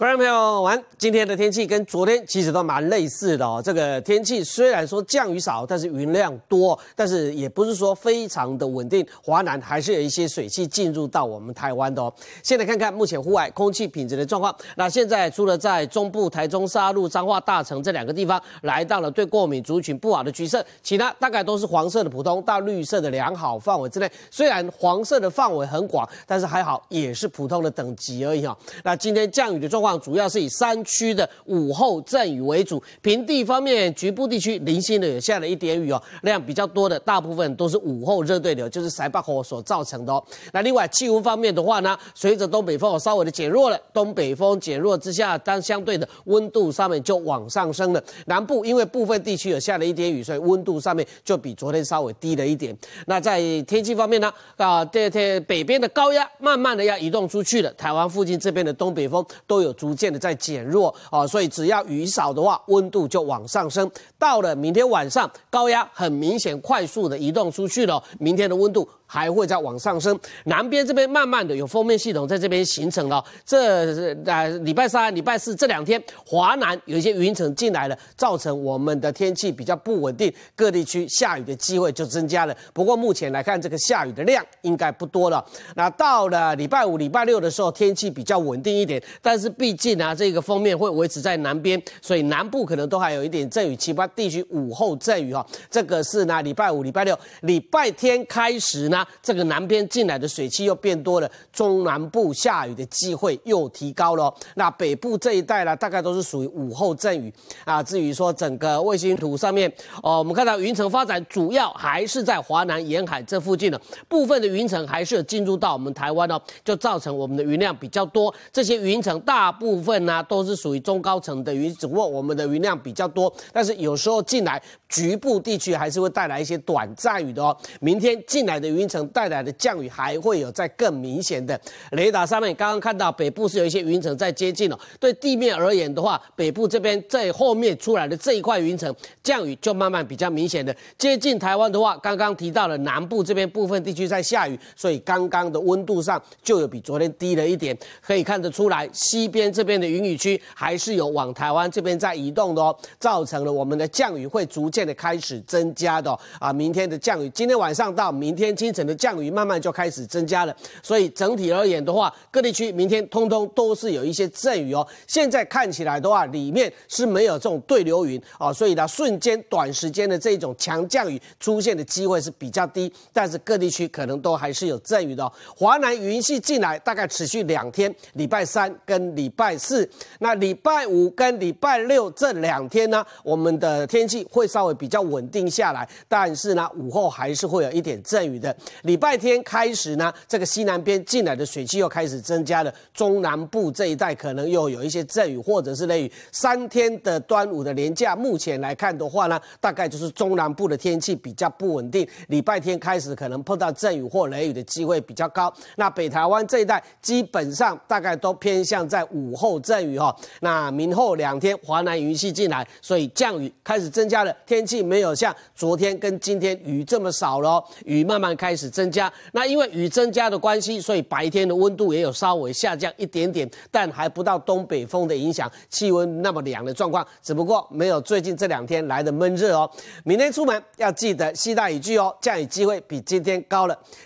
观众朋友，晚今天的天气跟昨天其实都蛮类似的哦。这个天气虽然说降雨少，但是云量多，但是也不是说非常的稳定。华南还是有一些水汽进入到我们台湾的哦。现在看看目前户外空气品质的状况。那现在除了在中部、台中、沙鹿、彰化、大城这两个地方来到了对过敏族群不好的橘色，其他大概都是黄色的普通到绿色的良好范围之内。虽然黄色的范围很广，但是还好也是普通的等级而已哦。那今天降雨的状况。主要是以山区的午后阵雨为主，平地方面局部地区零星的有下了一点雨哦，量比较多的大部分都是午后热对流，就是塞巴火所造成的哦。那另外气温方面的话呢，随着东北风稍微的减弱了，东北风减弱之下，当相对的温度上面就往上升了。南部因为部分地区有下了一点雨，所以温度上面就比昨天稍微低了一点。那在天气方面呢，啊，这天北边的高压慢慢的要移动出去了，台湾附近这边的东北风都有。逐渐的在减弱啊，所以只要雨少的话，温度就往上升。到了明天晚上，高压很明显快速的移动出去了，明天的温度还会再往上升。南边这边慢慢的有封面系统在这边形成了，这呃礼拜三、礼拜四这两天，华南有一些云层进来了，造成我们的天气比较不稳定，各地区下雨的机会就增加了。不过目前来看，这个下雨的量应该不多了。那到了礼拜五、礼拜六的时候，天气比较稳定一点，但是。毕竟啊，这个封面会维持在南边，所以南部可能都还有一点阵雨，其他地区午后阵雨哈。这个是呢，礼拜五、礼拜六、礼拜天开始呢，这个南边进来的水汽又变多了，中南部下雨的机会又提高了。那北部这一带呢，大概都是属于午后阵雨啊。至于说整个卫星图上面哦，我们看到云层发展主要还是在华南沿海这附近的部分的云层还是进入到我们台湾哦，就造成我们的云量比较多，这些云层大。部分呢都是属于中高层的云，只不过我们的云量比较多，但是有时候进来局部地区还是会带来一些短暂雨的哦。明天进来的云层带来的降雨还会有，在更明显的雷达上面刚刚看到北部是有一些云层在接近了，对地面而言的话，北部这边在后面出来的这一块云层降雨就慢慢比较明显的接近台湾的话，刚刚提到了南部这边部分地区在下雨，所以刚刚的温度上就有比昨天低了一点，可以看得出来西边。边这边的云雨区还是有往台湾这边在移动的哦，造成了我们的降雨会逐渐的开始增加的啊。明天的降雨，今天晚上到明天清晨的降雨，慢慢就开始增加了。所以整体而言的话，各地区明天通通都是有一些阵雨哦。现在看起来的话，里面是没有这种对流云啊，所以呢，瞬间短时间的这种强降雨出现的机会是比较低，但是各地区可能都还是有阵雨的。华南云系进来大概持续两天，礼拜三跟礼。拜四，那礼拜五跟礼拜六这两天呢，我们的天气会稍微比较稳定下来，但是呢，午后还是会有一点阵雨的。礼拜天开始呢，这个西南边进来的水汽又开始增加了，中南部这一带可能又有一些阵雨或者是雷雨。三天的端午的连假，目前来看的话呢，大概就是中南部的天气比较不稳定，礼拜天开始可能碰到阵雨或雷雨的机会比较高。那北台湾这一带基本上大概都偏向在。午后阵雨哈，那明后两天华南云系进来，所以降雨开始增加了，天气没有像昨天跟今天雨这么少了，雨慢慢开始增加。那因为雨增加的关系，所以白天的温度也有稍微下降一点点，但还不到东北风的影响气温那么凉的状况，只不过没有最近这两天来的闷热哦。明天出门要记得携带雨具哦，降雨机会比今天高了。